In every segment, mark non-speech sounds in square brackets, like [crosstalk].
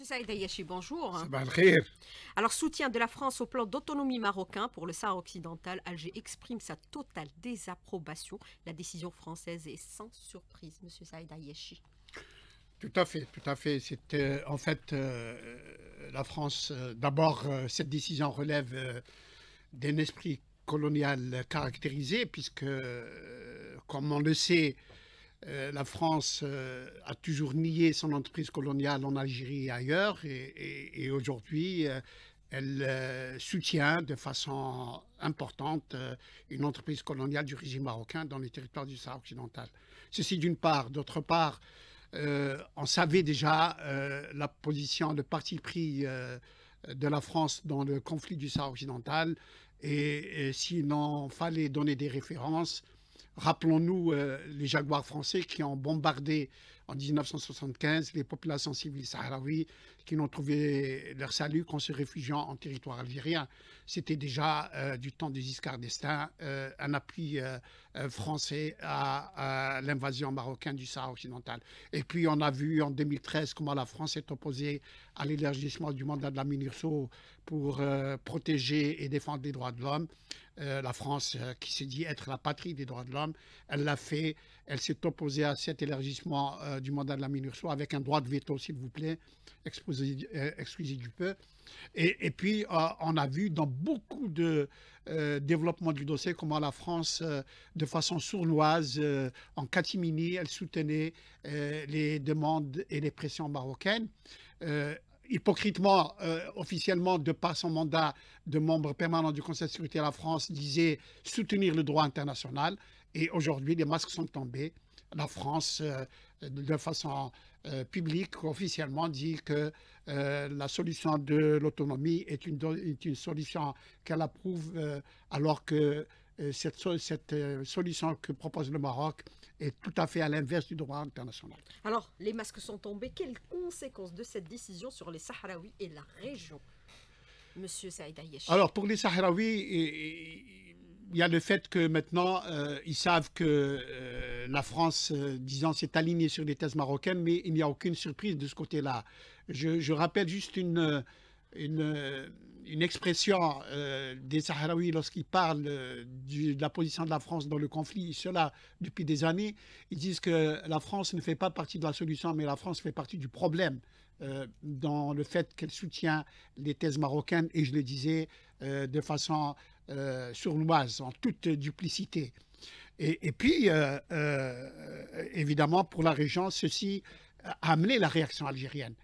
Monsieur Saïda Yeshi, bonjour. Alors, soutien de la France au plan d'autonomie marocain pour le Sahara occidental, Alger exprime sa totale désapprobation. La décision française est sans surprise, Monsieur Saïd Yeshi. Tout à fait, tout à fait. C'est euh, en fait euh, la France. Euh, d'abord, cette décision relève d'un esprit colonial caractérisé, puisque, comme on le sait, euh, la France euh, a toujours nié son entreprise coloniale en Algérie et ailleurs, et, aujourd'hui, euh, elle soutient de façon importante une entreprise coloniale du régime marocain dans les territoires du Sahara occidental. Ceci d'une part. D'autre part, on savait déjà la position, de parti pris de la France dans le conflit du Sahara occidental, et, et s'il en fallait donner des références, Rappelons-nous euh, les Jaguars français qui ont bombardé en 1975 les populations civiles sahraouies qui n'ont trouvé leur salut qu'en se réfugiant en territoire algérien. C'était déjà euh, du temps des Giscard d'Estaing euh, un appui euh, français à, à l'invasion marocaine du Sahara occidental. Et puis on a vu en 2013 comment la France s'est opposée à l'élargissement du mandat de la MINURSO pour protéger et défendre les droits de l'homme. la France qui se dit être la patrie des droits de l'homme, elle l'a fait elle s'est opposée à cet élargissement euh, du mandat de la MINURSO avec un droit de veto, s'il vous plaît, euh, excusez du peu. Et, puis, euh, on a vu dans beaucoup de développements du dossier comment la France, de façon sournoise, en catimini, elle soutenait les demandes et les pressions marocaines hypocritement, officiellement, de par son mandat de membre permanent du Conseil de sécurité, la France disait soutenir le droit international. Et aujourd'hui, les masques sont tombés. La France, euh, de façon euh, publique, officiellement, dit que euh, la solution de l'autonomie est une, une, solution qu'elle approuve, alors que cette, cette solution que propose le Maroc est tout à fait à l'inverse du droit international. Alors, les masques sont tombés. Quelles conséquences de cette décision sur les Sahraouis et la région Monsieur Saïd Alors, pour les Sahraouis, il y a le fait que maintenant, euh, ils savent que euh, la France, euh, disons, s'est alignée sur les thèses marocaines, mais il n'y a aucune surprise de ce côté-là. Je, rappelle juste une, une, expression des Sahraouis lorsqu'ils parlent de la position de la France dans le conflit, cela depuis des années. Ils disent que la France ne fait pas partie de la solution, mais la France fait partie du problème. dans le fait qu'elle soutient les thèses marocaines, et je le disais de façon euh, sournoise, en toute duplicité. Et, puis, euh, euh, évidemment, pour la région, ceci a amené la réaction algérienne.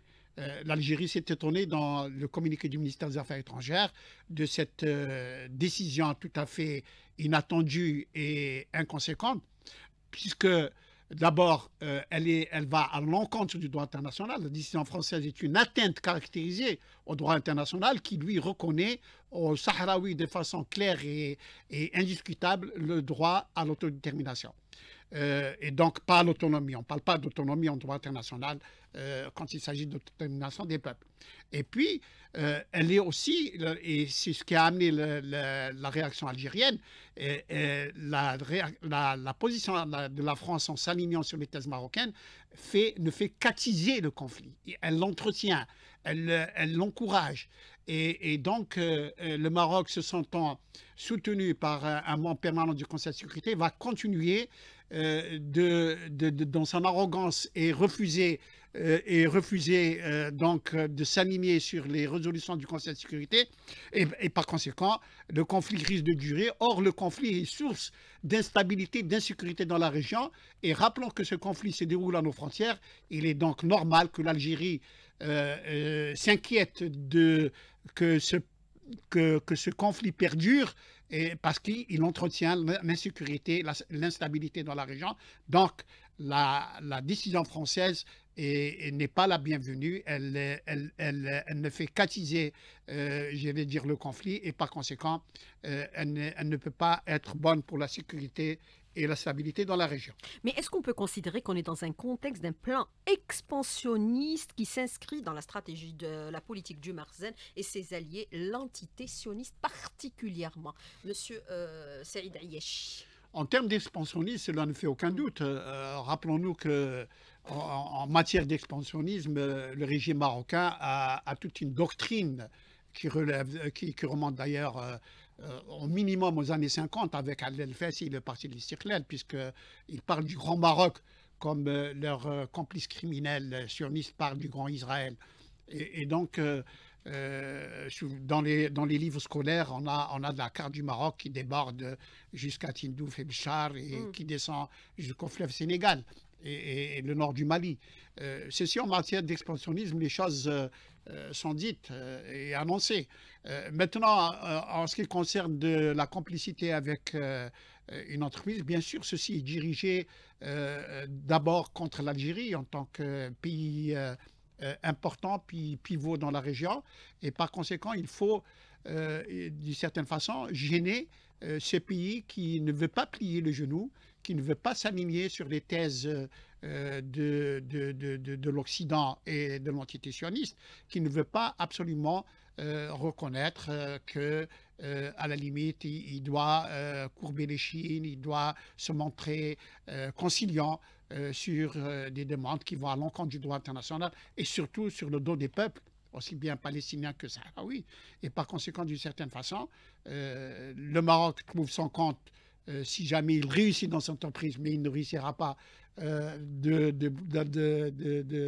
Euh, L'Algérie s'est étonnée dans le communiqué du ministère des Affaires étrangères de cette décision tout à fait inattendue et inconséquente, puisque D'abord, euh, elle, elle va à l'encontre du droit international. La décision française est une atteinte caractérisée au droit international qui lui reconnaît aux Sahraouis de façon claire et indiscutable le droit à l'autodétermination. Euh, et donc pas l'autonomie. On ne parle pas d'autonomie en droit international euh, quand il s'agit de l'autonomisation des peuples. Et puis, euh, elle est aussi, et c'est ce qui a amené la réaction algérienne, et, la, position de la France en s'alignant sur les thèses marocaines fait, ne fait qu'attiser le conflit. Elle l'entretient, elle l'encourage. Et, donc, le Maroc se sentant soutenu par un membre permanent du Conseil de sécurité va continuer euh, de, dans son arrogance et refuser, euh, et refusé euh, donc de s'animer sur les résolutions du Conseil de sécurité et, par conséquent le conflit risque de durer. Or le conflit est source d'instabilité, d'insécurité dans la région et rappelons que ce conflit se déroule à nos frontières. Il est donc normal que l'Algérie s'inquiète de que ce que, que, ce conflit perdure parce qu'il entretient l'insécurité, l'instabilité dans la région. Donc, la, décision française n'est pas la bienvenue. Elle, ne fait qu'attiser, euh, je vais dire, le conflit et par conséquent, euh, elle, ne, peut pas être bonne pour la sécurité et la stabilité dans la région. Mais est-ce qu'on peut considérer qu'on est dans un contexte d'un plan expansionniste qui s'inscrit dans la stratégie de la politique du Marzen et ses alliés, l'entité sioniste particulièrement Monsieur euh, Saïd Ayesh. En termes d'expansionnisme, cela ne fait aucun doute. Euh, euh, rappelons-nous que en, matière d'expansionnisme, euh, le régime marocain a, toute une doctrine qui, relève, qui, qui remonte d'ailleurs euh, au minimum aux années 50 avec Al-Elfessi et le parti de puisque puisqu'ils parlent du Grand Maroc comme euh, leur euh, complice criminel, sur sionistes du Grand Israël. Et, donc, dans, les, dans les livres scolaires, on a, on a de la carte du Maroc qui déborde jusqu'à Tindouf et Bichar et mm. qui descend jusqu'au fleuve Sénégal. Et, le nord du Mali. c'est ceci en matière d'expansionnisme, les choses, euh, sont dites euh, et annoncées. Euh, maintenant, en ce qui concerne la complicité avec une entreprise, bien sûr, ceci est dirigé d'abord contre l'Algérie en tant que pays important, puis pivot dans la région. Et par conséquent, il faut, d'une certaine façon, gêner ce pays qui ne veut pas plier le genou, qui ne veut pas s'aligner sur les thèses euh, de, de, de, de l'Occident et de l'entité sioniste qui ne veut pas absolument euh, reconnaître qu'à euh, que, à la limite, il, il doit courber les chines, il doit se montrer conciliant sur des demandes qui vont à l'encontre du droit international et surtout sur le dos des peuples aussi bien palestiniens que sahraouis. Et par conséquent, d'une certaine façon, le Maroc trouve son compte euh, si jamais il réussit dans son entreprise, mais il ne réussira pas euh,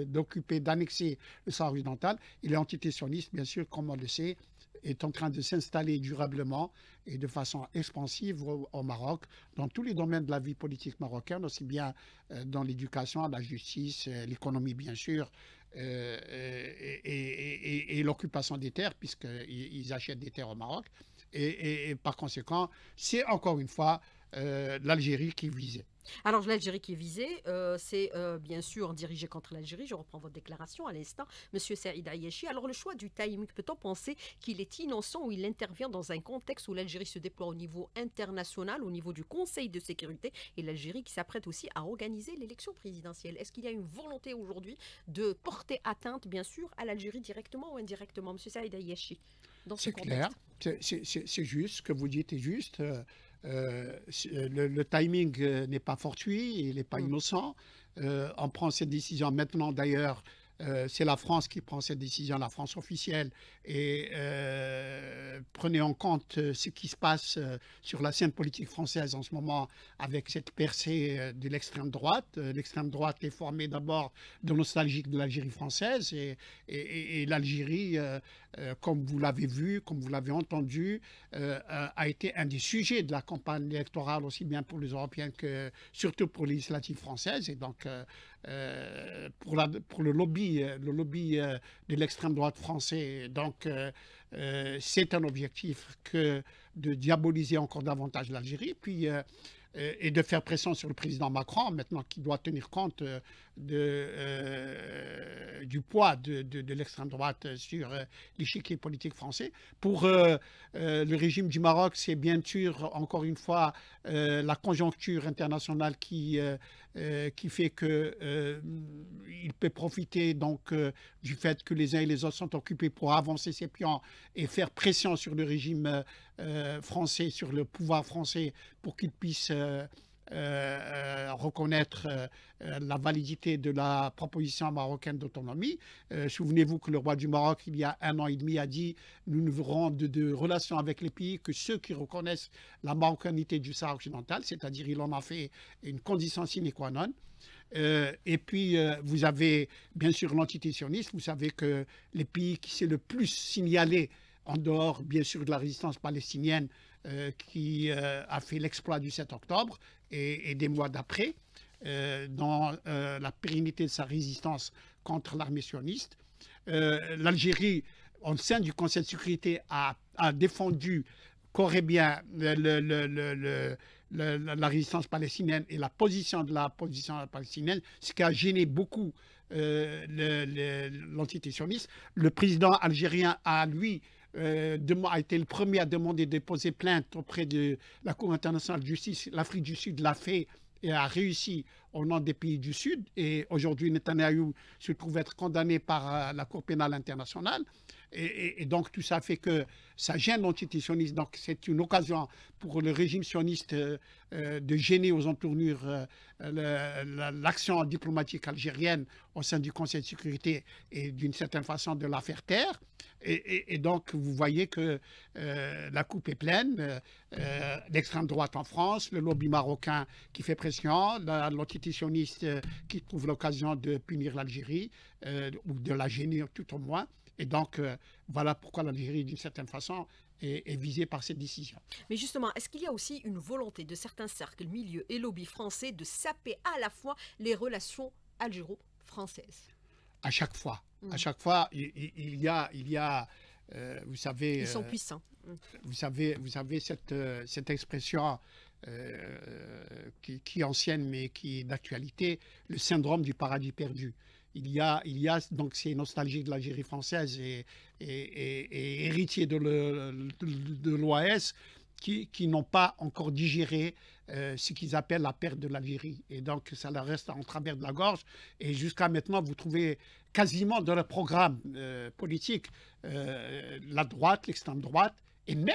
d'occuper, d'annexer le Sahara occidental, et l'entité sioniste, bien sûr, comme on le sait, est en train de s'installer durablement et de façon expansive au, au, Maroc, dans tous les domaines de la vie politique marocaine, aussi bien euh, dans l'éducation, la justice, l'économie bien sûr, euh, et, l'occupation des terres, puisqu'ils ils achètent des terres au Maroc. Et, par conséquent, c'est encore une fois euh, l'Algérie qui est Alors l'Algérie qui est visée, euh, c'est euh, bien sûr dirigé contre l'Algérie. Je reprends votre déclaration à l'instant, Monsieur Saïda Ayeshi. Alors le choix du timing, peut-on penser qu'il est innocent ou il intervient dans un contexte où l'Algérie se déploie au niveau international, au niveau du Conseil de sécurité, et l'Algérie qui s'apprête aussi à organiser l'élection présidentielle Est-ce qu'il y a une volonté aujourd'hui de porter atteinte, bien sûr, à l'Algérie directement ou indirectement, Monsieur Saïda Ayeshi c'est clair, c'est juste, ce que vous dites est juste. Euh, euh, le, timing euh, n'est pas fortuit, il n'est pas mmh. innocent. on prend cette décision maintenant d'ailleurs euh, c'est la France qui prend cette décision, la France officielle. Et euh, prenez en compte euh, ce qui se passe sur la scène politique française en ce moment avec cette percée de l'extrême droite. L'extrême droite est formée d'abord de nostalgiques de l'Algérie française et, l'Algérie, comme vous l'avez vu, comme vous l'avez entendu, a été un des sujets de la campagne électorale aussi bien pour les Européens que surtout pour les législatives françaises. Et donc, euh, pour, le lobby, euh, le lobby euh, de l'extrême droite français. Donc, c'est un objectif que de diaboliser encore davantage l'Algérie, puis et de faire pression sur le président Macron, maintenant qu'il doit tenir compte de, euh, du poids de, de, l'extrême droite sur euh, l'échiquier politique français. Pour euh, le régime du Maroc, c'est bien sûr, encore une fois, la conjoncture internationale qui, qui fait que il peut profiter donc, du fait que les uns et les autres sont occupés pour avancer ses pions et faire pression sur le régime français, sur le pouvoir français, pour qu'il puisse euh, euh, reconnaître euh, la validité de la proposition marocaine d'autonomie. Souvenez-vous que le roi du Maroc, il y a un an et demi, a dit nous ne voudrons de, relations avec les pays que ceux qui reconnaissent la marocanité du Sahara occidental, c'est-à-dire il en a fait une condition sine qua non. et puis, vous avez bien sûr l'entité sioniste. Vous savez que les pays qui s'est le plus signalé, en dehors bien sûr de la résistance palestinienne qui a fait l'exploit du 7 octobre, et, des mois d'après, euh, dans euh, la pérennité de sa résistance contre l'armée sioniste. Euh, L'Algérie, au sein du Conseil de sécurité, a, défendu corps bien le, la résistance palestinienne et la position de la position palestinienne, ce qui a gêné beaucoup l'entité sioniste. Le président algérien a, lui, euh, a été le premier à demander de poser plainte auprès de la Cour internationale de justice. L'Afrique du Sud l'a fait et a réussi au nom des pays du Sud. Et aujourd'hui, Netanyahu se trouve être condamné par euh, la Cour pénale internationale. Et, donc, tout ça fait que ça gêne sioniste. Donc, c'est une occasion pour le régime sioniste euh, de gêner aux entournures l'action diplomatique algérienne au sein du Conseil de sécurité et d'une certaine façon de la faire taire. Et, donc, vous voyez que euh, la coupe est pleine. Euh, l'extrême droite en France, le lobby marocain qui fait pression, l'antitétitionniste euh, qui trouve l'occasion de punir l'Algérie, ou de la gêner tout au moins. Et donc, voilà pourquoi l'Algérie, d'une certaine façon, est, est, visée par cette décision. Mais justement, est-ce qu'il y a aussi une volonté de certains cercles, milieux et lobbies français de saper à la fois les relations algéro-françaises à chaque fois. À mm. chaque fois, il, y a, il y a, euh, vous savez, ils sont euh, puissants. Mm. Vous savez, vous savez cette euh, cette expression qui, est ancienne mais qui est d'actualité, le syndrome du paradis perdu. Il y a, il y a donc c'est nostalgies de l'Algérie française et, et, et héritier de l'OAS, qui, n'ont pas encore digéré euh, ce qu'ils appellent la perte de la virie. Et donc, ça leur reste en travers de la gorge. Et jusqu'à maintenant, vous trouvez quasiment dans le programme euh, politique euh, la droite, l'extrême droite, et même,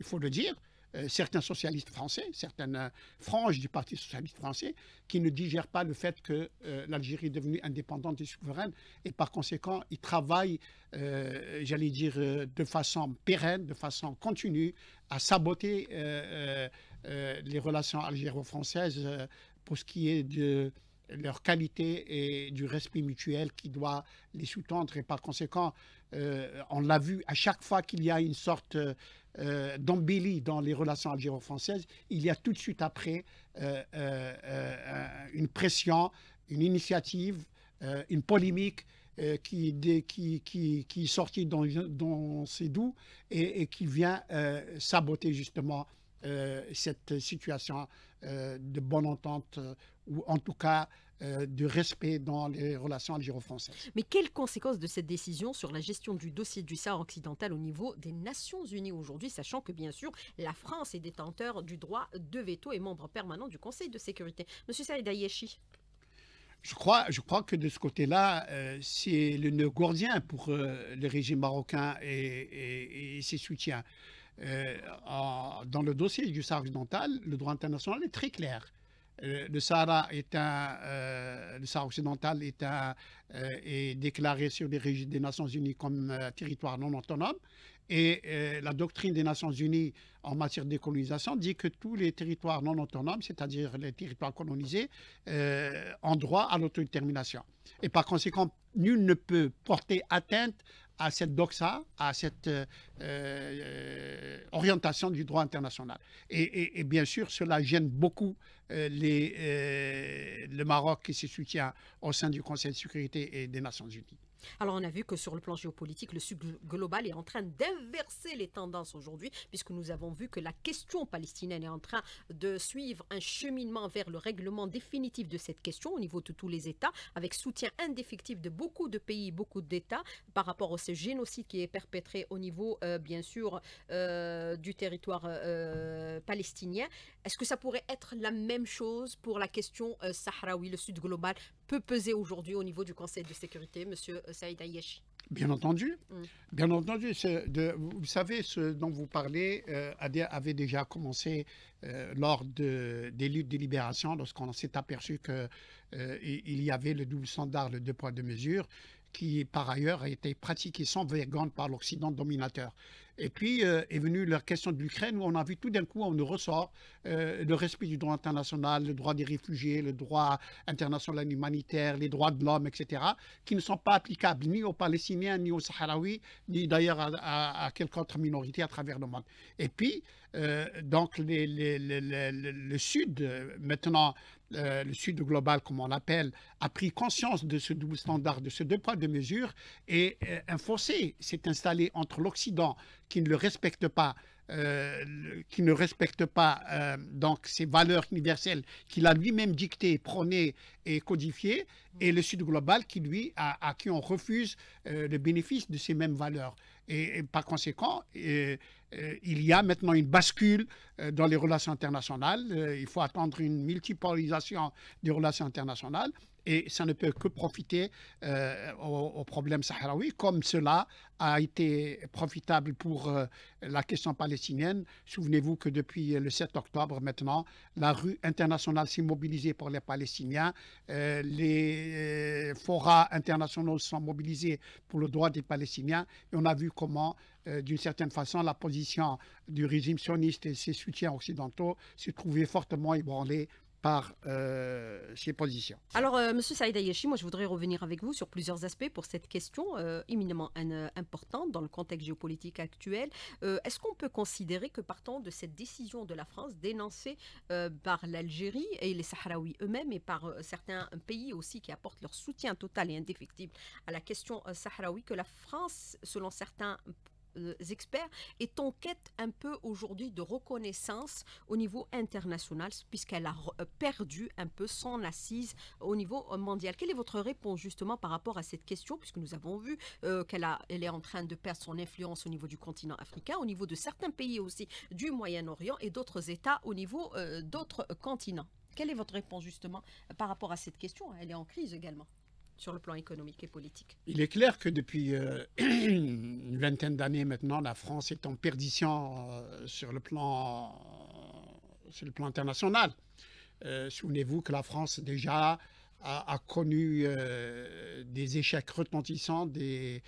il faut le dire, euh, certains socialistes français, certaines euh, franges du Parti socialiste français, qui ne digèrent pas le fait que euh, l'Algérie est devenue indépendante et souveraine, et par conséquent, ils travaillent, j'allais dire, de façon pérenne, de façon continue, à saboter les relations algéro-françaises pour ce qui est de leur qualité et du respect mutuel qui doit les sous-tendre. Et par conséquent, euh, on l'a vu, à chaque fois qu'il y a une sorte euh, euh, d'embellie dans les relations algéro-françaises, il y a tout de suite après euh, une pression, une initiative, une polémique qui, qui, qui, est dans, ses doux et, et qui vient saboter justement euh, cette situation euh, de bonne entente, euh, ou en tout cas de respect dans les relations algéro-françaises. Mais quelles conséquences de cette décision sur la gestion du dossier du Sahara occidental au niveau des Nations Unies aujourd'hui, sachant que bien sûr la France est détenteur du droit de veto et membre permanent du Conseil de sécurité Monsieur Saïd je crois, je crois que de ce côté-là, c'est le nœud gordien pour le régime marocain et, et ses soutiens. Euh, dans le dossier du Sahara occidental, le droit international est très clair. Euh, euh, le Sahara occidental est, déclaré sur les régimes des Nations Unies comme territoire non autonome et euh, la doctrine des Nations Unies en matière de colonisation dit que tous les territoires non autonomes, c'est-à-dire les territoires colonisés, euh, ont droit à l'autodétermination. Et par conséquent, nul ne peut porter atteinte à cette doxa, à cette euh, orientation du droit international. Et, bien sûr, cela gêne beaucoup le Maroc qui se soutient au sein du Conseil de sécurité et des Nations Unies. Alors on a vu que sur le plan géopolitique, le sud global est en train d'inverser les tendances aujourd'hui, puisque nous avons vu que la question palestinienne est en train de suivre un cheminement vers le règlement définitif de cette question au niveau de tous les États, avec soutien indéfectible de beaucoup de pays, beaucoup d'États, par rapport à ce génocide qui est perpétré au niveau, euh, bien sûr, euh, du territoire euh, palestinien. Est-ce que ça pourrait être la même chose pour la question sahraoui, le sud global peut peser aujourd'hui au niveau du Conseil de sécurité, M. Euh, Saïd Ayeshi Bien entendu, mm. bien entendu. vous savez, ce dont vous parlez euh, avait déjà commencé euh, lors des luttes de libération, lorsqu'on s'est aperçu qu'il y avait le double standard, le deux poids, deux mesures, qui par ailleurs a été pratiqué sans vergogne par l'Occident dominateur. Et puis euh, est venue la question de l'Ukraine où on a vu tout d'un coup, on nous ressort euh, le respect du droit international, le droit des réfugiés, le droit international humanitaire, les droits de l'homme, etc., qui ne sont pas applicables ni aux Palestiniens, ni aux Sahraouis, ni d'ailleurs à, quelques quelque autre minorité à travers le monde. Et puis, euh, donc, les, le Sud, maintenant, le Sud global, comme on l'appelle, a pris conscience de ce double standard, de ce deux poids, deux mesures, et un fossé s'est installé entre l'Occident, qui ne le respecte pas, euh, qui ne respecte pas euh, donc ces valeurs universelles qu'il a lui-même dictées, prônées et codifiées, et le Sud global qui lui à qui on refuse euh, le bénéfice de ces mêmes valeurs. Et, par conséquent, il y a maintenant une bascule dans les relations internationales. il faut attendre une multipolarisation des relations internationales et ça ne peut que profiter euh, au, problème sahraoui, comme cela a été profitable pour euh, la question palestinienne. Souvenez-vous que depuis le 7 octobre maintenant, la rue internationale s'est mobilisée pour les Palestiniens, euh, les forats internationaux sont mobilisés pour le droit des Palestiniens, et on a vu comment d'une certaine façon, la position du régime sioniste et ses soutiens occidentaux s'est trouvée fortement ébranlée par euh, positions. Alors, euh, Monsieur Saïd moi, je voudrais revenir avec vous sur plusieurs aspects pour cette question euh, éminemment importante dans le contexte géopolitique actuel. Est-ce qu'on peut considérer que partant de cette décision de la France dénoncée par l'Algérie et les Sahraouis eux-mêmes et par certains pays aussi qui apportent leur soutien total et indéfectible à la question sahraoui, que la France, selon certains euh, experts est en quête un peu aujourd'hui de reconnaissance au niveau international puisqu'elle a euh, perdu un peu son assise au niveau euh, mondial. Quelle est votre réponse justement par rapport à cette question puisque nous avons vu qu'elle elle est en train de perdre son influence au niveau du continent africain, au niveau de certains pays aussi du Moyen-Orient et d'autres États au niveau d'autres continents. Quelle est votre réponse justement par rapport à cette question Elle est en crise également sur le plan économique et politique. Il est clair que depuis euh, [clears throat] une vingtaine d'années maintenant, la France est en perdition euh, sur, le plan, euh, sur le plan international. Souvenez-vous que la France déjà a connu des échecs retentissants, des,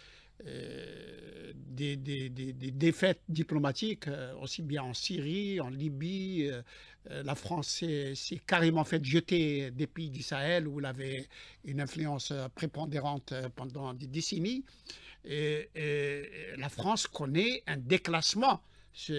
euh, des, défaites diplomatiques, euh, aussi bien en Syrie, en Libye. Euh, la France s'est carrément fait jeter des pays d'israël où elle avait une influence prépondérante pendant des décennies. Et, la France connaît un déclassement sur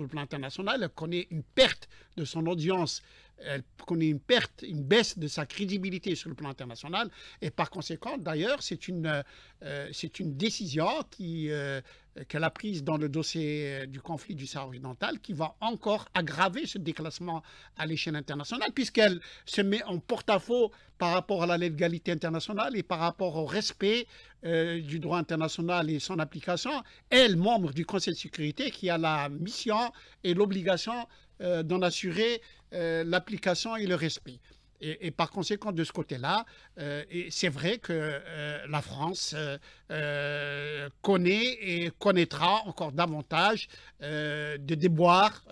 le plan international, elle connaît une perte de son audience elle connaît une perte, une baisse de sa crédibilité sur le plan international. Et par conséquent, d'ailleurs, c'est une, euh, c'est une décision qui, euh, qu'elle a prise dans le dossier euh, du conflit du Sahara oriental qui va encore aggraver ce déclassement à l'échelle internationale puisqu'elle se met en porte-à-faux par rapport à la légalité internationale et par rapport au respect du droit international et son application. Elle, membre du Conseil de sécurité, qui a la mission et l'obligation d'en assurer euh, l'application et le respect. Et, par conséquent, de ce côté-là, euh, c'est vrai que euh, la France connaît et connaîtra encore davantage de déboires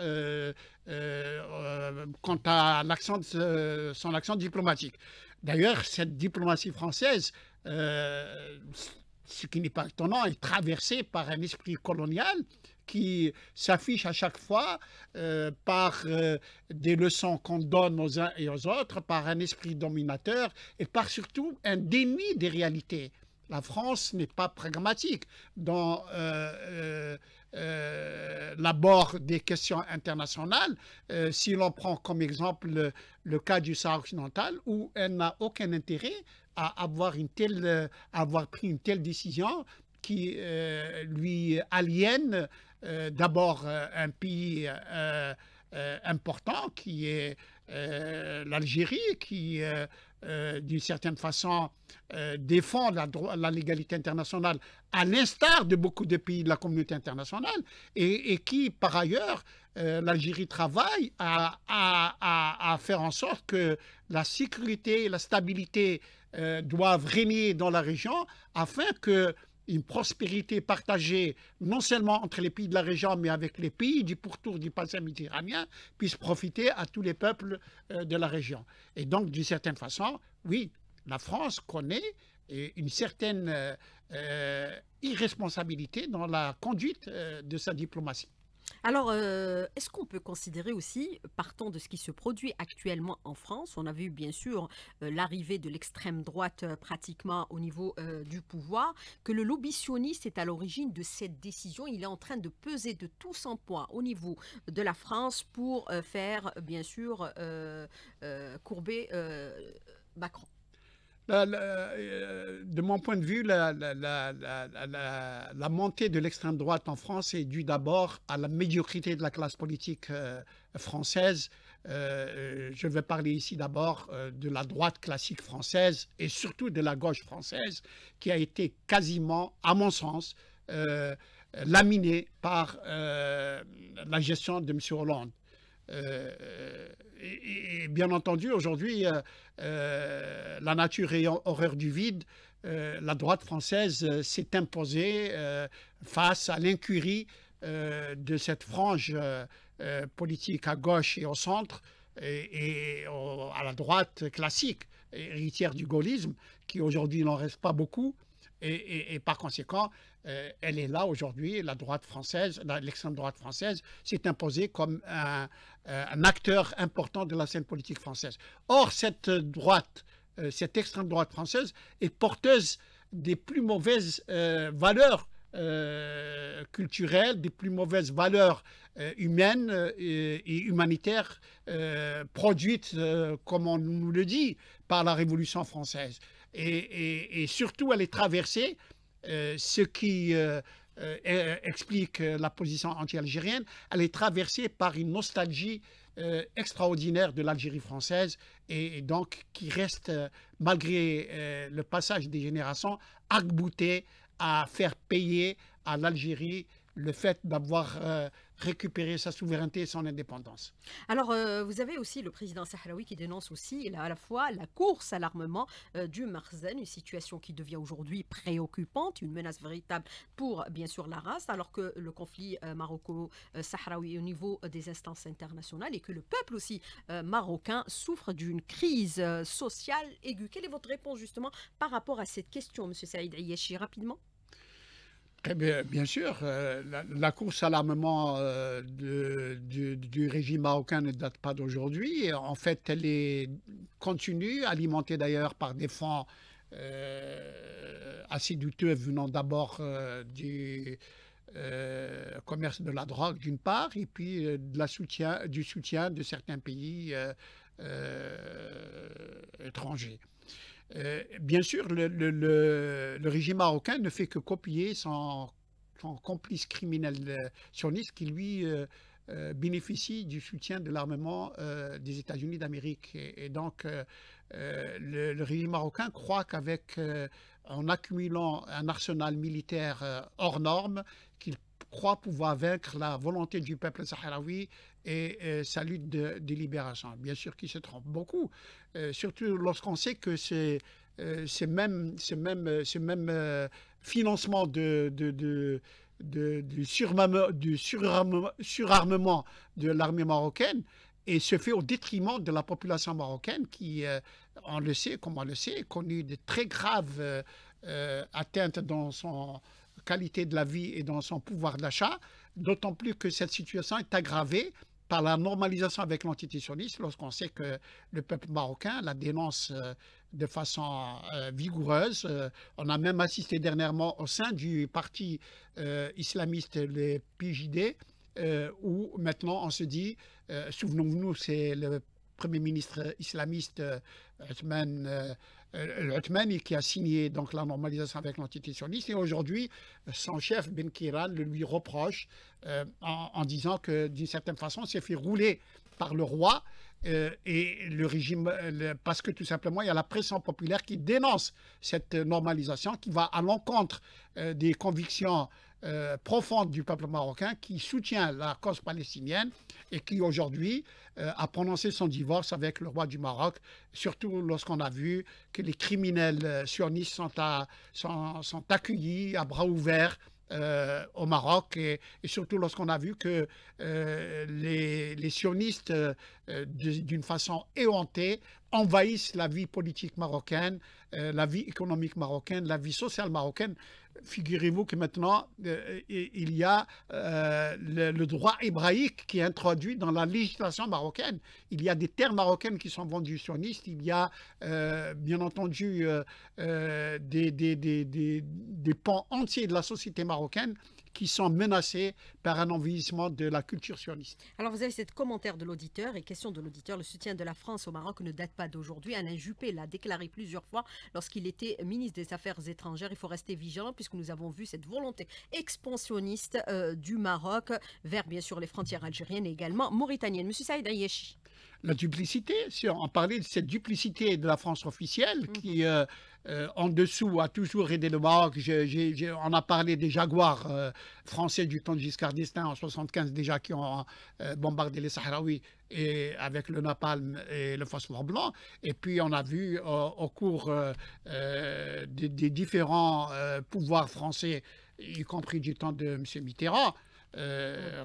quant à son accent diplomatique. D'ailleurs, cette diplomatie française, ce qui n'est pas étonnant, est traversée par un esprit colonial qui s'affiche à chaque fois euh, par euh, des leçons qu'on donne aux uns et aux autres, par un esprit dominateur et par surtout un déni des réalités. La France n'est pas pragmatique dans euh, l'abord des questions internationales. si l'on prend comme exemple le, cas du Sahara occidental, où elle n'a aucun intérêt à avoir, une telle, avoir pris une telle décision qui lui aliène euh, d'abord euh, un pays euh, important qui est l'Algérie, qui d'une certaine façon, défend la, légalité internationale, à l'instar de beaucoup de pays de la communauté internationale, et, qui, par ailleurs, l'Algérie travaille à, faire en sorte que la sécurité et la stabilité doivent régner dans la région afin que une prospérité partagée non seulement entre les pays de la région, mais avec les pays du pourtour du bassin méditerranéen, puisse profiter à tous les peuples euh, de la région. Et donc, d'une certaine façon, oui, la France connaît euh, une certaine euh, irresponsabilité dans la conduite de sa diplomatie. Alors, euh, est-ce qu'on peut considérer aussi, partant de ce qui se produit actuellement en France, on a vu bien sûr euh, l'arrivée de l'extrême droite euh, pratiquement au niveau du pouvoir, que le lobby sioniste est à l'origine de cette décision. Il est en train de peser de tout son poids au niveau de la France pour faire, bien sûr, courber Macron. Euh, de mon point de vue, la, montée de l'extrême droite en France est due d'abord à la médiocrité de la classe politique euh, française. Euh, je vais parler ici d'abord de la droite classique française et surtout de la gauche française qui a été quasiment, à mon sens, laminée par la gestion de M. Hollande et, bien entendu, aujourd'hui, euh, euh, la nature ayant horreur du vide, euh, la droite française s'est imposée face à l'incurie de cette frange politique à gauche et au centre et, à la droite classique, héritière du gaullisme, qui aujourd'hui n'en reste pas beaucoup. et, par conséquent, euh, elle est là aujourd'hui, la droite française, l'extrême droite française s'est imposée comme euh, un, acteur important de la scène politique française. Or, cette droite, euh, cette extrême droite française est porteuse des plus mauvaises valeurs culturelles, des plus mauvaises valeurs humaines et humanitaires produites, comme on nous le dit, par la Révolution française. et surtout, elle est traversée euh, ce qui euh, euh, e-, explique la position anti-algérienne, elle est traversée par une nostalgie extraordinaire de l'Algérie française et, donc qui reste, malgré le passage des générations, arc à faire payer à l'Algérie le fait d'avoir euh, récupéré sa souveraineté et son indépendance. Alors, euh, vous avez aussi le président Sahraoui qui dénonce aussi à la fois la course à l'armement euh, du Marzen, une situation qui devient aujourd'hui préoccupante, une menace véritable pour, bien sûr, la race, alors que le conflit maroco-sahraoui au niveau des instances internationales et que le peuple aussi marocain souffre d'une crise sociale aiguë. Quelle est votre réponse justement par rapport à cette question, M. Saïd Ayeshi, rapidement eh bien, sûr. Euh, la, course à l'armement euh, du, régime marocain ne date pas d'aujourd'hui. En fait, elle est continue, alimentée d'ailleurs par des fonds euh, assez douteux venant d'abord du commerce de la drogue d'une part, et puis du soutien de certains pays étrangers. Euh, bien sûr, le, régime marocain ne fait que copier son, complice criminel euh, sioniste qui, lui, euh, bénéficie du soutien de l'armement des États-Unis d'Amérique. Et, donc, le, régime marocain croit qu'avec en accumulant un arsenal militaire hors norme, croit pouvoir vaincre la volonté du peuple sahraoui et, sa lutte de, libération. Bien sûr qu'il se trompe beaucoup, euh, surtout lorsqu'on sait que c'est euh, ce même, même, euh, même financement de, de, de du, surarmement, du surarmement de l'armée marocaine et se fait au détriment de la population marocaine qui, on le sait, comme on le sait, a connu de très graves atteintes dans son, qualité de la vie et dans son pouvoir d'achat, d'autant plus que cette situation est aggravée par la normalisation avec l'entité sioniste, lorsqu'on sait que le peuple marocain la dénonce euh, de façon euh, vigoureuse. Euh, on a même assisté dernièrement au sein du parti islamiste, le PJD, où maintenant on se dit, souvenons-nous, c'est le premier ministre islamiste euh, euh, euh, Othman, et qui a signé donc la normalisation avec l'entité sioniste. Et aujourd'hui, son chef, Ben le lui reproche en, disant que d'une certaine façon, s'est fait rouler par le roi et le régime, parce que tout simplement, il y a la pression populaire qui dénonce cette normalisation qui va à l'encontre des convictions euh, profonde du peuple marocain qui soutient la cause palestinienne et qui aujourd'hui euh, a prononcé son divorce avec le roi du Maroc, surtout lorsqu'on a vu que les criminels euh, sionistes sont, sont, accueillis à bras ouverts au Maroc et, surtout lorsqu'on a vu que les, sionistes d'une façon éhontée envahissent la vie politique marocaine, la vie économique marocaine, la vie sociale marocaine figurez-vous que maintenant, euh, il y a euh, le, droit hébraïque qui est introduit dans la législation marocaine. Il y a des terres marocaines qui sont sur sionistes, il y a euh, bien entendu des des, des, pans entiers de la société marocaine qui sont menacés par un envahissement de la culture sioniste. Alors vous avez cette commentaire de l'auditeur et question de l'auditeur. Le soutien de la France au Maroc ne date pas d'aujourd'hui. Alain Juppé l'a déclaré plusieurs fois lorsqu'il était ministre des Affaires étrangères. Il faut rester vigilant puisque nous avons vu cette volonté expansionniste euh, du Maroc vers bien sûr les frontières algériennes et également mauritaniennes. Monsieur Saïd Ayeshi. La duplicité, si on parlait de cette duplicité de la France officielle qui... Mhm. Euh, euh, en dessous a toujours aidé le Maroc. on a parlé des jaguars euh, français du temps de Giscard d'Estaing en 75 déjà qui ont euh, bombardé les Sahraouis et avec le napalm et le phosphore blanc. Et puis on a vu au cours des, différents pouvoirs français, y compris du temps de M. Mitterrand, que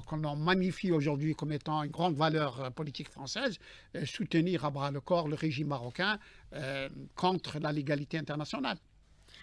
qu'on magnifie aujourd'hui comme étant une grande valeur politique française, soutenir à bras le corps le régime marocain euh, contre la légalité internationale.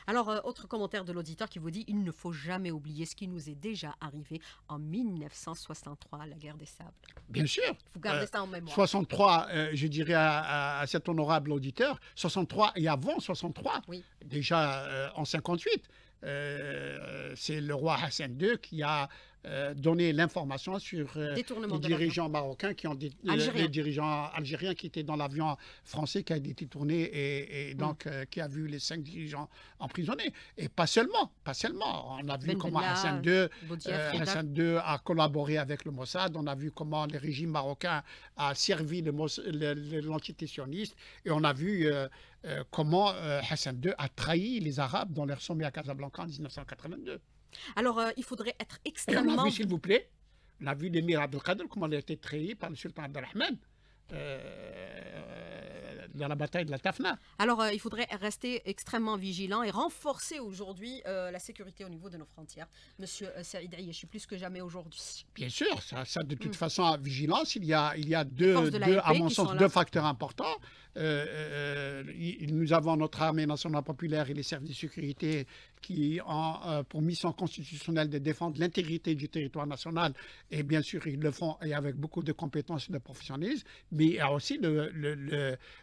Alors, euh, autre commentaire de l'auditeur qui vous dit il ne faut jamais oublier ce qui nous est déjà arrivé en 1963, la guerre des sables. Bien sûr. Vous gardez euh, ça en mémoire. 63, je dirais à, cet honorable auditeur, 63 et avant 63, déjà en 58, c'est le roi Hassan II qui a euh, donner l'information sur euh, les dirigeants marocains, qui ont euh, les dirigeants algériens qui étaient dans l'avion français qui a été détourné et, mm. donc qui a vu les cinq dirigeants emprisonnés. Et pas seulement, pas seulement. On a vu comment Hassan II, a collaboré avec le Mossad, on a vu comment le régime marocain a servi l'entité sioniste et on a vu comment Hassan II a trahi les Arabes dans leur sommet à Casablanca en 1982. Alors, euh, il faudrait être extrêmement... s'il vous plaît, la vue d'Emir Abdelkader, comment il a été trahi par le sultan Abdelrahman. Euh, dans la bataille de la Tafna. Alors, euh, il faudrait rester extrêmement vigilant et renforcer aujourd'hui euh, la sécurité au niveau de nos frontières. Monsieur Saïd suis plus que jamais aujourd'hui. Bien sûr, ça, de toute mm. façon façon, vigilance, il y a, il y a deux, deux à mon sens, deux facteurs importants. nous avons notre armée nationale populaire et les services de sécurité qui ont euh, pour mission constitutionnelle de défendre l'intégrité du territoire national, et bien sûr, ils le font et avec beaucoup de compétences et de professionnalisme, mais il y a aussi le,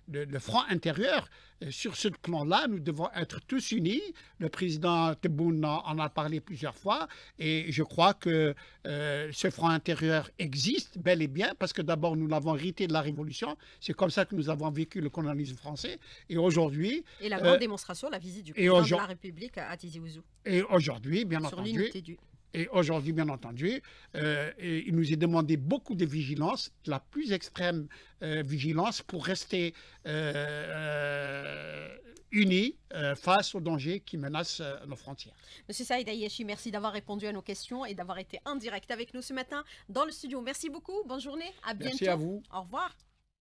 le front intérieur euh, sur ce plan-là, nous devons être tous unis. Le président Tebboune en a parlé plusieurs fois et je crois que euh, ce front intérieur existe bel et bien parce que d'abord nous l'avons hérité de la Révolution. C'est comme ça que nous avons vécu le colonialisme français et aujourd'hui... Et la euh, grande démonstration, la visite du président de la République à Tizi Ouzou. Et aujourd'hui, bien Sur entendu... Du... Et aujourd'hui, bien entendu, euh, il nous est demandé beaucoup de vigilance, la plus extrême euh, vigilance pour rester euh, unis face aux dangers qui menacent nos frontières. Monsieur Saïd Ayeshi, merci d'avoir répondu à nos questions et d'avoir été en direct avec nous ce matin dans le studio. Merci beaucoup, bonne journée, à bientôt. Merci à vous. Au revoir.